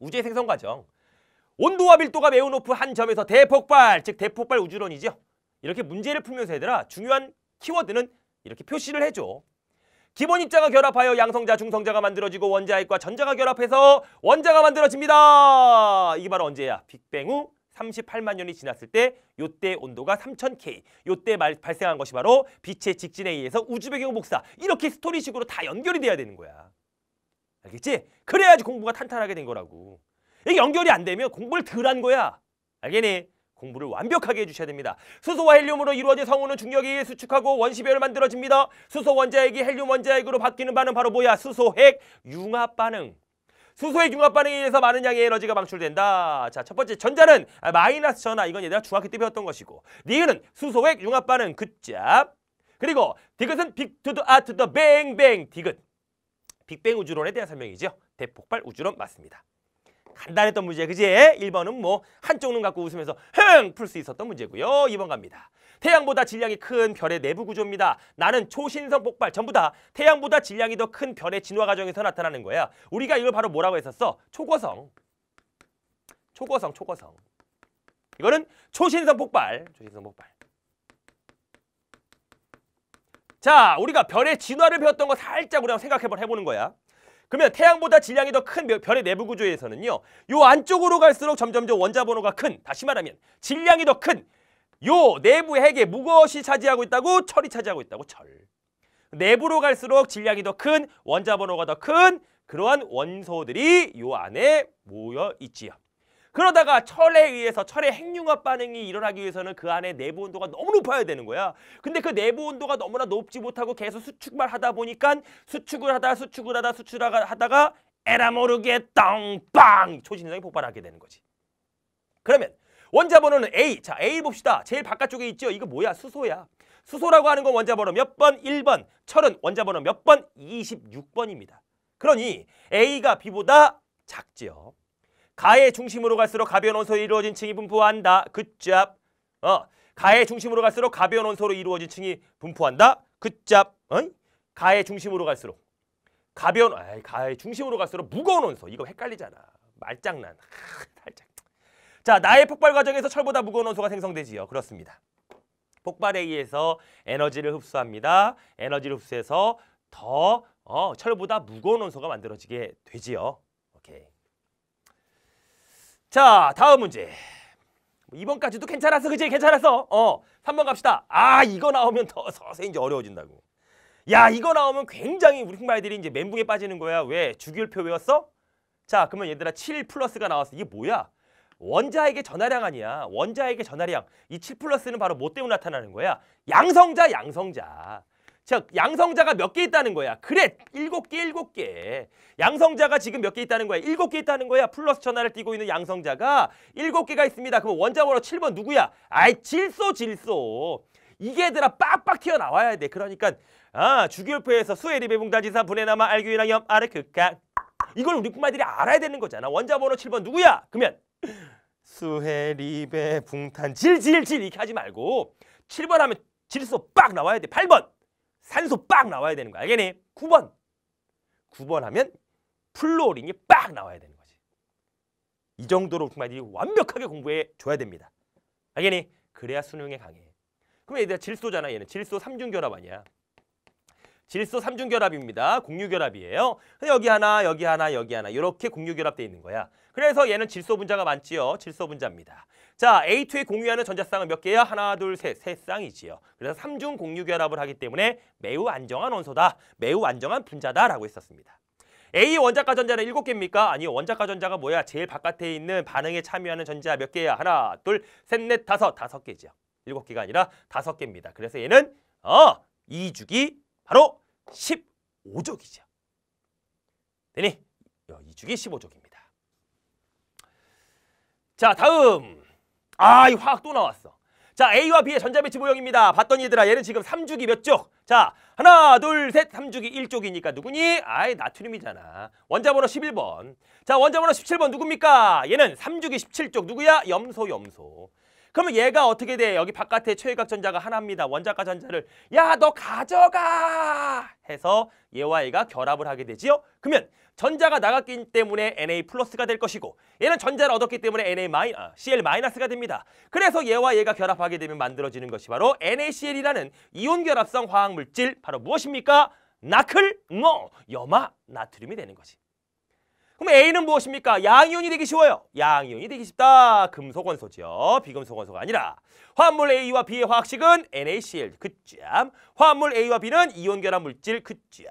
우주의 생성 과정. 온도와 밀도가 매우 높은 한 점에서 대폭발, 즉 대폭발 우주론이죠. 이렇게 문제를 풀면서 얘들아 중요한 키워드는 이렇게 표시를 해줘. 기본 입자가 결합하여 양성자, 중성자가 만들어지고 원자핵과 전자가 결합해서 원자가 만들어집니다. 이게 바로 언제야? 빅뱅 후 38만 년이 지났을 때 요때 온도가 3000K 요 때 발생한 것이 바로 빛의 직진에 의해서 우주 배경 복사 이렇게 스토리식으로 다 연결이 돼야 되는 거야. 알겠지? 그래야지 공부가 탄탄하게 된 거라고. 이게 연결이 안 되면 공부를 덜 한 거야. 알겠니? 공부를 완벽하게 해주셔야 됩니다. 수소와 헬륨으로 이루어진 성우는 중력이 수축하고 원시별을 만들어집니다. 수소 원자핵이 헬륨 원자핵으로 바뀌는 반응 바로 뭐야? 수소핵 융합 반응. 수소핵 융합 반응에 의해서 많은 양의 에너지가 방출된다. 자, 첫 번째 전자는 아, 마이너스 전하. 이건 얘들아 중학교 때 배웠던 것이고. 니은은 수소핵 융합 반응 그 짭. 그리고 디귿은 빅투드 아트 더 뱅뱅 디귿. 빅뱅 우주론에 대한 설명이죠. 대폭발 우주론 맞습니다. 간단했던 문제 그지? 1번은 뭐 한쪽 눈 갖고 웃으면서 흥! 풀 수 있었던 문제고요. 2번 갑니다. 태양보다 질량이 큰 별의 내부 구조입니다. 나는 초신성 폭발 전부 다 태양보다 질량이 더 큰 별의 진화 과정에서 나타나는 거야. 우리가 이걸 바로 뭐라고 했었어? 초거성. 초거성, 초거성. 이거는 초신성 폭발. 초신성 폭발. 자, 우리가 별의 진화를 배웠던 거 살짝 우리 한 생각해 해보는 거야. 그러면 태양보다 질량이 더 큰 별의 내부 구조에서는요. 요 안쪽으로 갈수록 점점점 원자 번호가 큰, 다시 말하면 질량이 더큰요 내부 핵에 무엇이 차지하고 있다고? 철이 차지하고 있다고, 철. 내부로 갈수록 질량이 더 큰, 원자 번호가 더 큰 그러한 원소들이 요 안에 모여 있지요. 그러다가 철에 의해서 철의 핵융합 반응이 일어나기 위해서는 그 안에 내부 온도가 너무 높아야 되는 거야. 근데 그 내부 온도가 너무나 높지 못하고 계속 수축만 하다 보니까 수축을 하다 수축을 하다 수축을 하다가 에라 모르게 땅빵 초신성이 폭발하게 되는 거지. 그러면 원자 번호는 A. 자, A 봅시다. 제일 바깥쪽에 있죠. 이거 뭐야? 수소야. 수소라고 하는 건 원자 번호 몇 번? 1번. 철은 원자 번호 몇 번? 26번입니다. 그러니 A가 B보다 작지요. 가의 중심으로 갈수록 가벼운 원소로 이루어진 층이 분포한다. 그짭. 어. 가의 중심으로 갈수록 가벼운 원소로 이루어진 층이 분포한다. 그짭. 어 가의 중심으로 갈수록 가벼운 아 가의 중심으로 갈수록 무거운 원소. 이거 헷갈리잖아. 말장난. 하, 살짝. 자, 나의 폭발 과정에서 철보다 무거운 원소가 생성되지요. 그렇습니다. 폭발에 의해서 에너지를 흡수합니다. 에너지를 흡수해서 더 어, 철보다 무거운 원소가 만들어지게 되지요. 오케이. 자, 다음 문제. 2번까지도 뭐 괜찮았어, 그치? 괜찮았어. 어, 3번 갑시다. 아, 이거 나오면 더 서서히 이제 어려워진다고. 야, 이거 나오면 굉장히 우리 흑마이들이 이제 멘붕에 빠지는 거야. 왜? 주기율표 외웠어? 자, 그러면 얘들아 7 플러스가 나왔어. 이게 뭐야? 원자에게 전하량 아니야. 원자에게 전하량. 이 7 플러스는 바로 뭐 때문에 나타나는 거야? 양성자, 양성자. 즉 양성자가 몇 개 있다는 거야. 그래 일곱 개 일곱 개. 양성자가 지금 몇 개 있다는 거야. 일곱 개 있다는 거야. 플러스 전화를 띄고 있는 양성자가 일곱 개가 있습니다. 그럼 원자번호 7번 누구야? 아이 질소 질소. 이게 얘들아 빡빡 튀어나와야 돼. 그러니까 아주교표에서수에리배봉단지사 분해나마 알기이랑염 아르크강 이걸 우리 꼬마들이 알아야 되는 거잖아. 원자번호 7번 누구야? 그러면 수해리배 붕탄 질질질 이렇게 하지 말고 7번 하면 질소 빡 나와야 돼. 8번 산소 빡 나와야 되는 거야. 알겠니? 9번. 9번 하면 플로린이 빡 나와야 되는 거지. 이 정도로 중간 완벽하게 공부해 줘야 됩니다. 알겠니? 그래야 수능에 강해. 그럼 얘들 질소잖아. 얘는 질소 삼중결합 아니야. 질소 삼중결합입니다. 공유결합이에요. 여기 하나, 여기 하나, 여기 하나 이렇게 공유결합돼 있는 거야. 그래서 얘는 질소 분자가 많지요. 질소 분자입니다. 자, A2에 공유하는 전자쌍은 몇 개야? 하나, 둘, 셋, 세 쌍이지요. 그래서 삼중 공유 결합을 하기 때문에 매우 안정한 원소다, 매우 안정한 분자다라고 했었습니다. A 원자가 전자는 일곱 개입니까? 아니, 원자가 전자가 뭐야? 제일 바깥에 있는 반응에 참여하는 전자 몇 개야? 하나, 둘, 셋, 넷, 다섯, 다섯 개죠. 일곱 개가 아니라 다섯 개입니다. 그래서 얘는 어, 2주기 바로 1 5족이죠 되니? 2주기1 어, 5족입니다 자, 다음. 아, 이 화학 또 나왔어. 자, A와 B의 전자배치 모형입니다. 봤더니 얘들아, 얘는 지금 3주기 몇 쪽? 자, 하나, 둘, 셋, 3주기 1쪽이니까 누구니? 아이, 나트륨이잖아. 원자번호 11번. 자, 원자번호 17번 누굽니까? 얘는 3주기 17쪽 누구야? 염소, 염소. 그러면 얘가 어떻게 돼? 여기 바깥에 최외각 전자가 하나입니다. 원자가 전자를 야 너 가져가 해서 얘와 얘가 결합을 하게 되지요. 그러면 전자가 나갔기 때문에 Na 플러스가 될 것이고 얘는 전자를 얻었기 때문에 Na 마이, 아, Cl 마이너스가 됩니다. 그래서 얘와 얘가 결합하게 되면 만들어지는 것이 바로 NaCl이라는 이온 결합성 화학 물질 바로 무엇입니까? 나클, 노, 염화, 나트륨이 되는 거지. 그럼 A는 무엇입니까? 양이온이 되기 쉬워요. 양이온이 되기 쉽다. 금속 원소죠. 비금속 원소가 아니라 화합물 A와 B의 화학식은 NaCl 그쯤 화합물 A와 B는 이온 결합 물질 그쯤